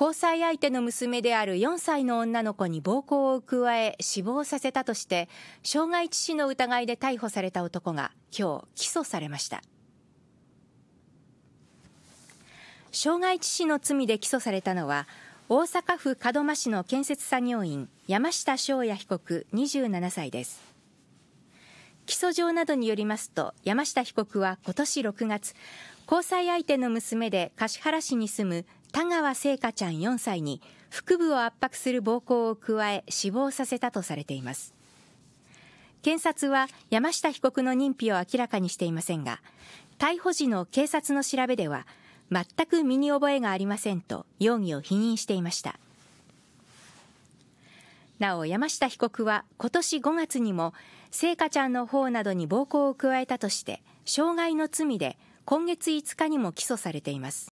交際相手の娘である4歳の女の子に暴行を加え死亡させたとして傷害致死の疑いで逮捕された男が今日起訴されました傷害致死の罪で起訴されたのは大阪府門真市の建設作業員山下翔也被告27歳です起訴状などによりますと山下被告は今年6月交際相手の娘で橿原市に住む田川聖華ちゃん4歳に腹部を圧迫する暴行を加え死亡させたとされています検察は山下被告の認否を明らかにしていませんが逮捕時の警察の調べでは全く身に覚えがありませんと容疑を否認していましたなお山下被告は今年5月にも聖華ちゃんの方などに暴行を加えたとして傷害の罪で今月5日にも起訴されています